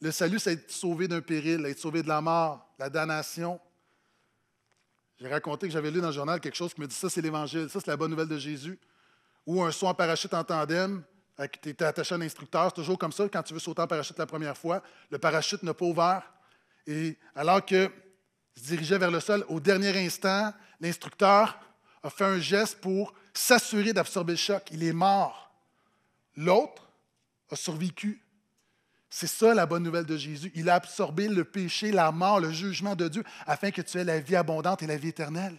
Le salut, c'est être sauvé d'un péril, être sauvé de la mort, la damnation, j'ai raconté que j'avais lu dans le journal quelque chose qui me dit ça, c'est l'Évangile, ça, c'est la bonne nouvelle de Jésus. Ou un saut en parachute en tandem, tu étais attaché à un instructeur, c'est toujours comme ça, quand tu veux sauter en parachute la première fois, le parachute n'a pas ouvert. Et alors que se dirigeait vers le sol, au dernier instant, l'instructeur a fait un geste pour s'assurer d'absorber le choc. Il est mort. L'autre a survécu c'est ça la bonne nouvelle de Jésus. Il a absorbé le péché, la mort, le jugement de Dieu afin que tu aies la vie abondante et la vie éternelle.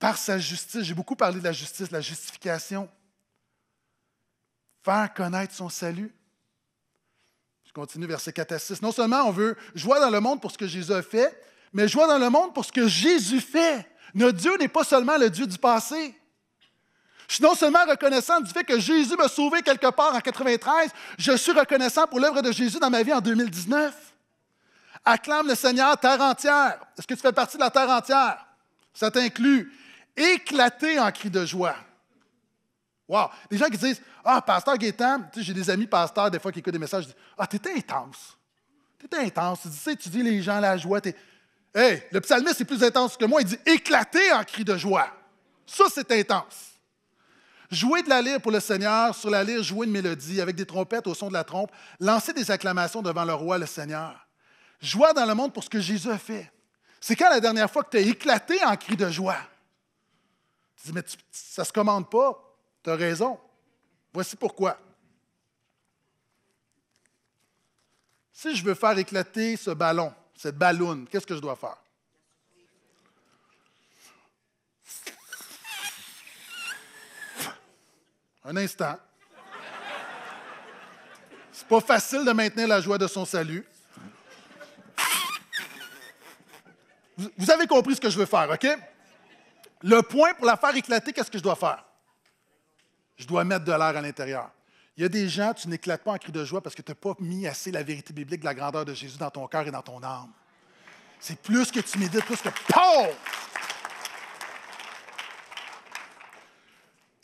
Par sa justice, j'ai beaucoup parlé de la justice, la justification. Faire connaître son salut. Je continue verset 4 à 6. Non seulement on veut joie dans le monde pour ce que Jésus a fait, mais joie dans le monde pour ce que Jésus fait. Notre Dieu n'est pas seulement le Dieu du passé. Je suis non seulement reconnaissant du fait que Jésus m'a sauvé quelque part en 93, je suis reconnaissant pour l'œuvre de Jésus dans ma vie en 2019. Acclame le Seigneur, terre entière. Est-ce que tu fais partie de la terre entière? Ça t'inclut. Éclater en cri de joie. Wow! Des gens qui disent Ah, pasteur Gaétan, tu sais, j'ai des amis pasteurs des fois qui écoutent des messages, je dis Ah, tu intense. intense. Tu dis, tu, sais, tu dis les gens la joie. Hey, le psalmiste est plus intense que moi. Il dit Éclater en cri de joie. Ça, c'est intense. Jouer de la lyre pour le Seigneur, sur la lyre, jouer une mélodie avec des trompettes au son de la trompe, lancer des acclamations devant le roi, le Seigneur. Joie dans le monde pour ce que Jésus a fait. C'est quand la dernière fois que tu as éclaté en cri de joie? Tu dis, mais ça ne se commande pas. Tu as raison. Voici pourquoi. Si je veux faire éclater ce ballon, cette balloune, qu'est-ce que je dois faire? Un instant. C'est pas facile de maintenir la joie de son salut. Vous avez compris ce que je veux faire, OK? Le point pour la faire éclater, qu'est-ce que je dois faire? Je dois mettre de l'air à l'intérieur. Il y a des gens, tu n'éclates pas en cri de joie parce que tu n'as pas mis assez la vérité biblique de la grandeur de Jésus dans ton cœur et dans ton âme. C'est plus que tu médites, plus que POUM!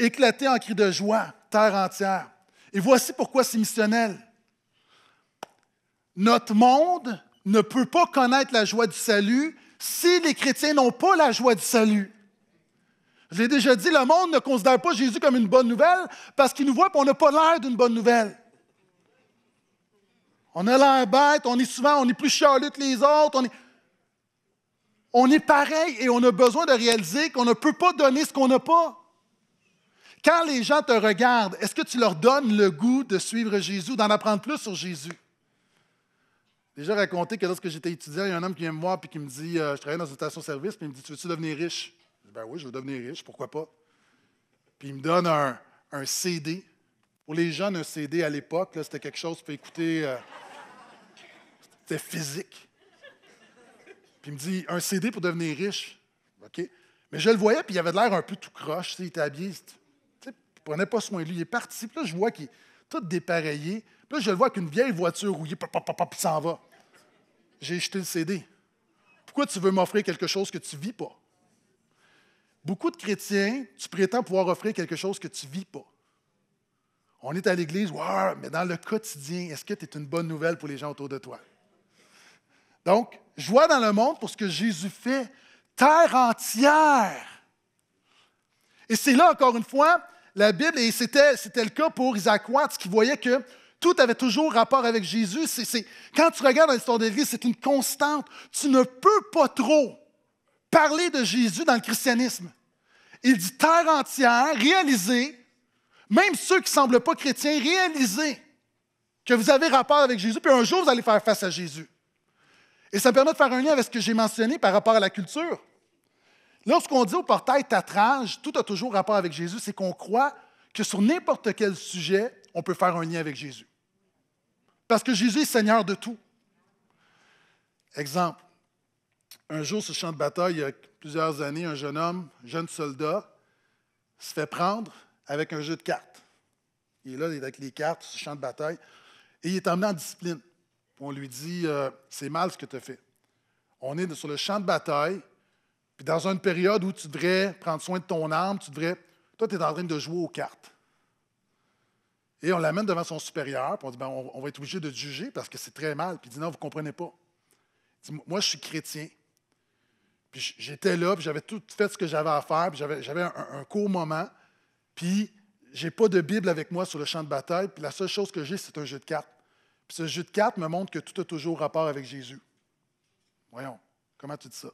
Éclater en cris de joie, terre entière. Et voici pourquoi c'est missionnel. Notre monde ne peut pas connaître la joie du salut si les chrétiens n'ont pas la joie du salut. Je déjà dit, le monde ne considère pas Jésus comme une bonne nouvelle parce qu'il nous voit et on n'a pas l'air d'une bonne nouvelle. On a l'air bête, on est souvent, on est plus charlot que les autres, on est... on est pareil et on a besoin de réaliser qu'on ne peut pas donner ce qu'on n'a pas. Quand les gens te regardent, est-ce que tu leur donnes le goût de suivre Jésus, d'en apprendre plus sur Jésus? J'ai Déjà raconté que lorsque j'étais étudiant, il y a un homme qui vient me voir et qui me dit euh, Je travaille dans une station-service, puis il me dit Tu veux-tu devenir riche Ben oui, je veux devenir riche, pourquoi pas Puis il me donne un, CD. Pour les jeunes, un CD à l'époque, c'était quelque chose pour écouter. Euh, c'était physique. Puis il me dit Un CD pour devenir riche. OK. Mais je le voyais, puis il avait l'air un peu tout croche. Il était habillé, ne prenait pas soin de lui. Il est parti. Puis là, je vois qu'il est tout dépareillé. Puis là, je le vois qu'une vieille voiture rouillée, pop, pop, pop, s'en va. J'ai jeté le CD. Pourquoi tu veux m'offrir quelque chose que tu ne vis pas? Beaucoup de chrétiens, tu prétends pouvoir offrir quelque chose que tu ne vis pas. On est à l'église, mais dans le quotidien, est-ce que tu es une bonne nouvelle pour les gens autour de toi? Donc, joie dans le monde pour ce que Jésus fait, terre entière. Et c'est là, encore une fois, la Bible, et c'était, c'était le cas pour Isaac Watts, qui voyait que tout avait toujours rapport avec Jésus. C'est, c'est, quand tu regardes dans l'histoire de l'Église, c'est une constante. Tu ne peux pas trop parler de Jésus dans le christianisme. Il dit terre entière, réalisez, même ceux qui ne semblent pas chrétiens, réalisez que vous avez rapport avec Jésus, puis un jour vous allez faire face à Jésus. Et ça permet de faire un lien avec ce que j'ai mentionné par rapport à la culture. Lorsqu'on dit au portail tatrage », tout a toujours rapport avec Jésus, c'est qu'on croit que sur n'importe quel sujet, on peut faire un lien avec Jésus. Parce que Jésus est Seigneur de tout. Exemple, un jour sur le champ de bataille, il y a plusieurs années, un jeune homme, jeune soldat, se fait prendre avec un jeu de cartes. Il est là avec les cartes sur le champ de bataille et il est emmené en discipline. On lui dit euh, C'est mal ce que tu as fait. On est sur le champ de bataille, puis dans une période où tu devrais prendre soin de ton âme, tu devrais. Toi, tu es en train de jouer aux cartes. Et on l'amène devant son supérieur, puis on dit ben, on, va être obligé de juger parce que c'est très mal. Puis il dit non, vous ne comprenez pas. Il dit, moi, je suis chrétien. Puis j'étais là, puis j'avais tout fait ce que j'avais à faire, puis j'avais un, court moment. Puis j'ai pas de Bible avec moi sur le champ de bataille, puis la seule chose que j'ai, c'est un jeu de cartes. Puis ce jeu de cartes me montre que tout a toujours rapport avec Jésus. Voyons, comment tu dis ça?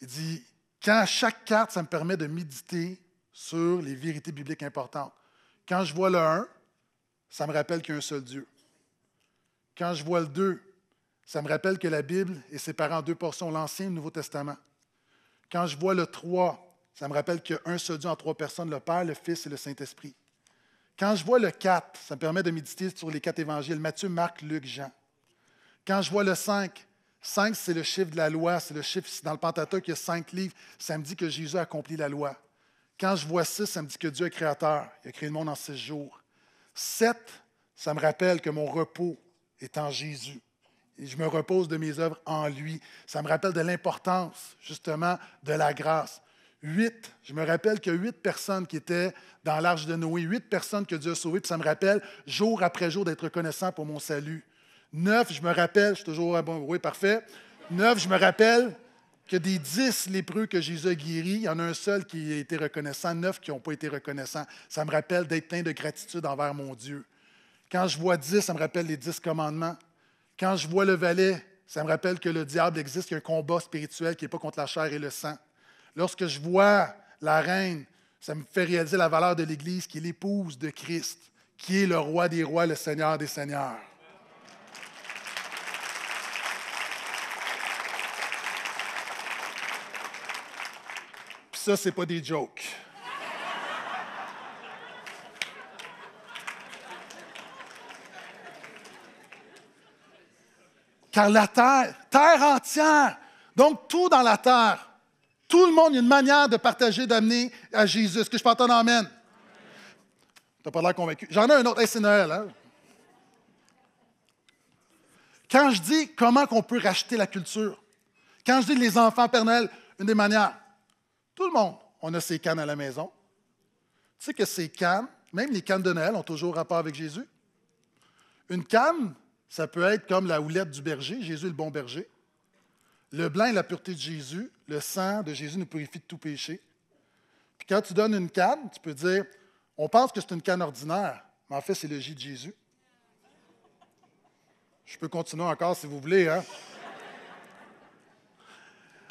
Il dit, quand chaque carte, ça me permet de méditer sur les vérités bibliques importantes. Quand je vois le 1, ça me rappelle qu'il y a un seul Dieu. Quand je vois le 2, ça me rappelle que la Bible est séparée en deux portions, l'Ancien et le Nouveau Testament. Quand je vois le 3, ça me rappelle qu'il y a un seul Dieu en trois personnes, le Père, le Fils et le Saint-Esprit. Quand je vois le 4, ça me permet de méditer sur les quatre évangiles, Matthieu, Marc, Luc, Jean. Quand je vois le 5, 5, c'est le chiffre de la loi, c'est le chiffre, dans le Pentateuque, il y a cinq livres, ça me dit que Jésus a accompli la loi. Quand je vois 6, ça me dit que Dieu est créateur, il a créé le monde en six jours. 7, ça me rappelle que mon repos est en Jésus. je me repose de mes œuvres en lui. Ça me rappelle de l'importance, justement, de la grâce. Huit, je me rappelle qu'il y a huit personnes qui étaient dans l'arche de Noé, huit personnes que Dieu a sauvées, ça me rappelle jour après jour d'être reconnaissant pour mon salut. Neuf, je me rappelle, je suis toujours bon, oui, parfait. Neuf, je me rappelle que des dix lépreux que Jésus a guéris, il y en a un seul qui a été reconnaissant, neuf qui n'ont pas été reconnaissants. Ça me rappelle d'être plein de gratitude envers mon Dieu. Quand je vois dix, ça me rappelle les dix commandements. Quand je vois le valet, ça me rappelle que le diable existe, qu'il y a un combat spirituel qui n'est pas contre la chair et le sang. Lorsque je vois la reine, ça me fait réaliser la valeur de l'Église qui est l'épouse de Christ, qui est le roi des rois, le Seigneur des seigneurs. ça, c'est pas des jokes. Car la terre, terre entière, donc tout dans la terre, tout le monde, a une manière de partager, d'amener à Jésus. Est-ce que je peux entendre Amen? T'as pas l'air convaincu. J'en ai un autre, c'est Noël. Hein? Quand je dis comment qu'on peut racheter la culture, quand je dis les enfants, Père Noël, une des manières, tout le monde, on a ses cannes à la maison. Tu sais que ces cannes, même les cannes de Noël ont toujours rapport avec Jésus. Une canne, ça peut être comme la houlette du berger, Jésus le bon berger. Le blanc est la pureté de Jésus, le sang de Jésus nous purifie de tout péché. Puis quand tu donnes une canne, tu peux dire, on pense que c'est une canne ordinaire, mais en fait c'est le J de Jésus. Je peux continuer encore si vous voulez. Hein?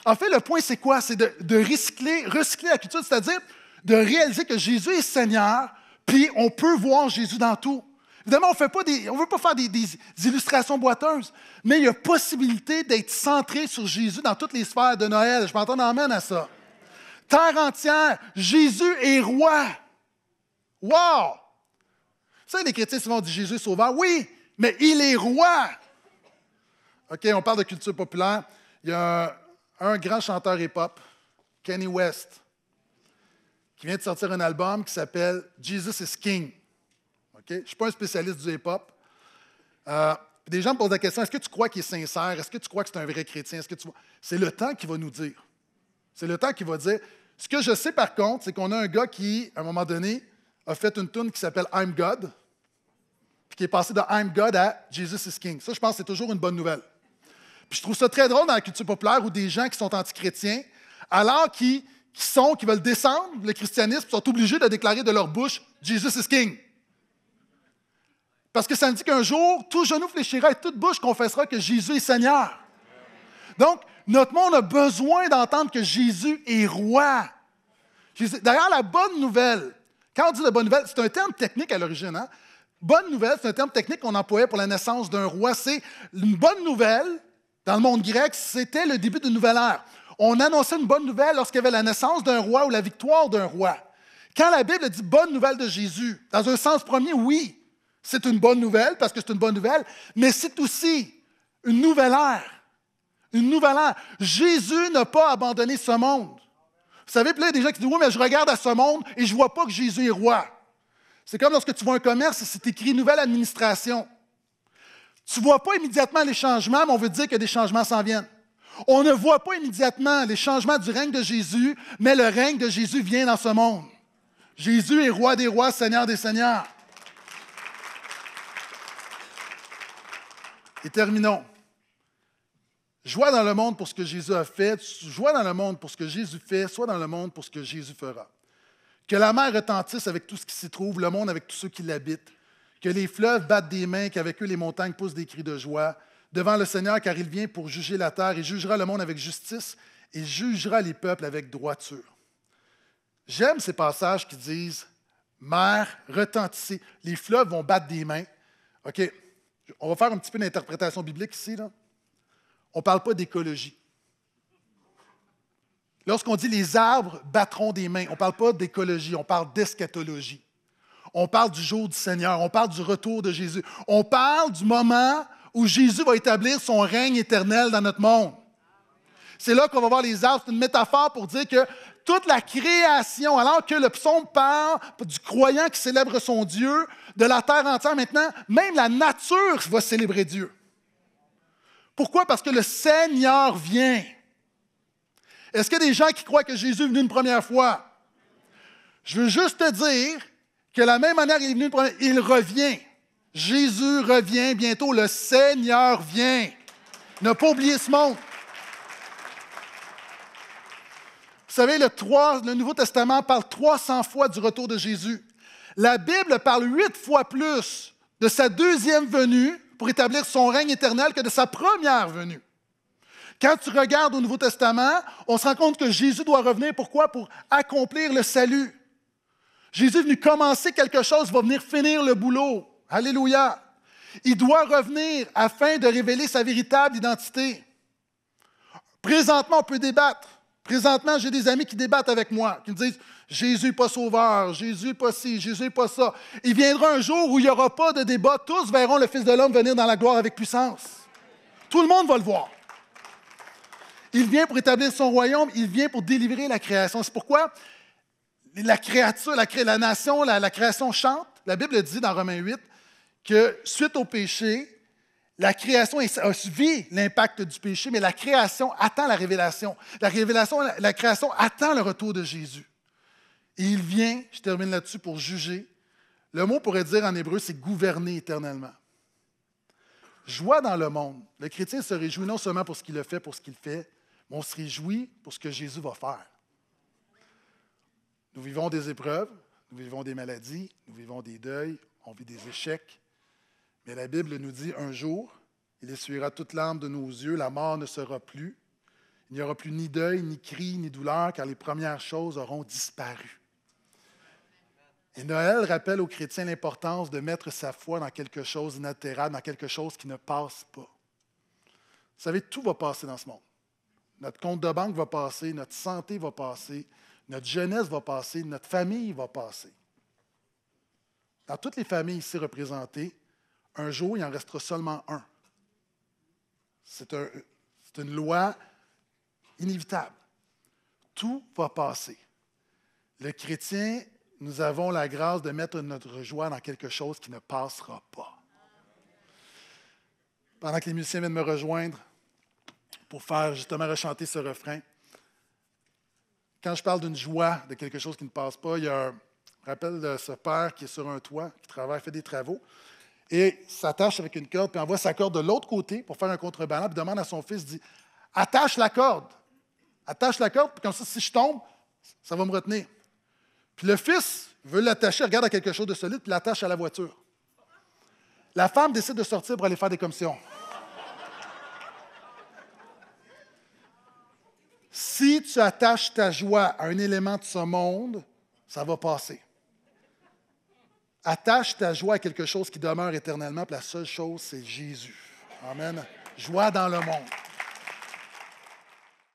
En fait, le point, c'est quoi? C'est de, recycler, la culture, c'est-à-dire de réaliser que Jésus est Seigneur, puis on peut voir Jésus dans tout. Évidemment, on ne veut pas faire des, illustrations boiteuses, mais il y a possibilité d'être centré sur Jésus dans toutes les sphères de Noël. Je m'entends amène à ça. Terre entière, Jésus est roi. Wow! Vous savez, les chrétiens souvent disent Jésus est sauveur. Oui, mais il est roi. OK, on parle de culture populaire. Il y a un grand chanteur hip-hop, Kenny West, qui vient de sortir un album qui s'appelle Jesus is King. Je ne suis pas un spécialiste du hip-hop. Euh, des gens me posent la question est-ce que tu crois qu'il est sincère Est-ce que tu crois que c'est un vrai chrétien C'est le temps qui va nous dire. C'est le temps qui va dire. Ce que je sais par contre, c'est qu'on a un gars qui, à un moment donné, a fait une tune qui s'appelle I'm God, qui est passé de I'm God à Jesus is King. Ça, je pense c'est toujours une bonne nouvelle je trouve ça très drôle dans la culture populaire où des gens qui sont antichrétiens, alors qu'ils qui sont, qui veulent descendre le christianisme, sont obligés de déclarer de leur bouche Jésus is King. Parce que ça nous dit qu'un jour, tout genou fléchira et toute bouche confessera que Jésus est Seigneur. Donc, notre monde a besoin d'entendre que Jésus est roi. D'ailleurs, la bonne nouvelle, quand on dit la bonne nouvelle, c'est un terme technique à l'origine. Hein. Bonne nouvelle, c'est un terme technique qu'on employait pour la naissance d'un roi. C'est une bonne nouvelle, dans le monde grec, c'était le début d'une nouvelle ère. On annonçait une bonne nouvelle lorsqu'il y avait la naissance d'un roi ou la victoire d'un roi. Quand la Bible dit bonne nouvelle de Jésus, dans un sens premier, oui, c'est une bonne nouvelle parce que c'est une bonne nouvelle, mais c'est aussi une nouvelle ère. Une nouvelle ère. Jésus n'a pas abandonné ce monde. Vous savez, il y a des gens qui disent Oui, mais je regarde à ce monde et je ne vois pas que Jésus est roi. C'est comme lorsque tu vois un commerce, c'est écrit nouvelle administration. Tu ne vois pas immédiatement les changements, mais on veut dire que des changements s'en viennent. On ne voit pas immédiatement les changements du règne de Jésus, mais le règne de Jésus vient dans ce monde. Jésus est roi des rois, Seigneur des seigneurs. Et terminons. Joie dans le monde pour ce que Jésus a fait, joie dans le monde pour ce que Jésus fait, soit dans le monde pour ce que Jésus fera. Que la mer retentisse avec tout ce qui s'y trouve, le monde avec tous ceux qui l'habitent. Que les fleuves battent des mains, qu'avec eux les montagnes poussent des cris de joie devant le Seigneur, car il vient pour juger la terre et jugera le monde avec justice et jugera les peuples avec droiture. J'aime ces passages qui disent Mère, retentissez. Les fleuves vont battre des mains. OK, on va faire un petit peu d'interprétation biblique ici. On ne parle pas d'écologie. Lorsqu'on dit les arbres battront des mains, on ne parle pas d'écologie, on parle d'eschatologie. On parle du jour du Seigneur, on parle du retour de Jésus. On parle du moment où Jésus va établir son règne éternel dans notre monde. C'est là qu'on va voir les arbres. C'est une métaphore pour dire que toute la création, alors que le psaume parle du croyant qui célèbre son Dieu, de la terre entière maintenant, même la nature va célébrer Dieu. Pourquoi? Parce que le Seigneur vient. Est-ce qu'il y a des gens qui croient que Jésus est venu une première fois? Je veux juste te dire que la même manière il est venu il revient. Jésus revient bientôt, le Seigneur vient. Ne pas oublier ce monde. Vous savez, le, le Nouveau Testament parle 300 fois du retour de Jésus. La Bible parle huit fois plus de sa deuxième venue pour établir son règne éternel que de sa première venue. Quand tu regardes au Nouveau Testament, on se rend compte que Jésus doit revenir. Pourquoi? Pour accomplir le salut. Jésus est venu commencer quelque chose, va venir finir le boulot. Alléluia. Il doit revenir afin de révéler sa véritable identité. Présentement, on peut débattre. Présentement, j'ai des amis qui débattent avec moi, qui me disent Jésus pas sauveur, Jésus pas ci, Jésus pas ça. Il viendra un jour où il n'y aura pas de débat. Tous verront le Fils de l'homme venir dans la gloire avec puissance. Tout le monde va le voir. Il vient pour établir son royaume, il vient pour délivrer la création. C'est pourquoi la créature, la, la nation, la, création chante. La Bible dit dans Romains 8 que suite au péché, la création vit l'impact du péché, mais la création attend la révélation. La, révélation, la création attend le retour de Jésus. Et il vient, je termine là-dessus, pour juger. Le mot pourrait dire en hébreu, c'est gouverner éternellement. Joie dans le monde. Le chrétien se réjouit non seulement pour ce qu'il a fait, pour ce qu'il fait, mais on se réjouit pour ce que Jésus va faire. Nous vivons des épreuves, nous vivons des maladies, nous vivons des deuils, on vit des échecs. Mais la Bible nous dit un jour, il essuiera toute l'âme de nos yeux, la mort ne sera plus. Il n'y aura plus ni deuil, ni cri, ni douleur, car les premières choses auront disparu. Et Noël rappelle aux chrétiens l'importance de mettre sa foi dans quelque chose d'inaltérable, dans quelque chose qui ne passe pas. Vous savez, tout va passer dans ce monde. Notre compte de banque va passer, notre santé va passer, notre jeunesse va passer, notre famille va passer. Dans toutes les familles ici représentées, un jour, il en restera seulement un. C'est une loi inévitable. Tout va passer. Le chrétien, nous avons la grâce de mettre notre joie dans quelque chose qui ne passera pas. Pendant que les musiciens viennent me rejoindre pour faire justement rechanter ce refrain, quand je parle d'une joie, de quelque chose qui ne passe pas, il y a un rappel de ce père qui est sur un toit, qui travaille, fait des travaux, et s'attache avec une corde, puis envoie sa corde de l'autre côté pour faire un contrebalan, puis demande à son fils, dit, attache la corde, attache la corde, puis comme ça, si je tombe, ça va me retenir. Puis le fils veut l'attacher, regarde à quelque chose de solide, puis l'attache à la voiture. La femme décide de sortir pour aller faire des commissions. Si tu attaches ta joie à un élément de ce monde, ça va passer. Attache ta joie à quelque chose qui demeure éternellement, puis la seule chose, c'est Jésus. Amen. Joie dans le monde.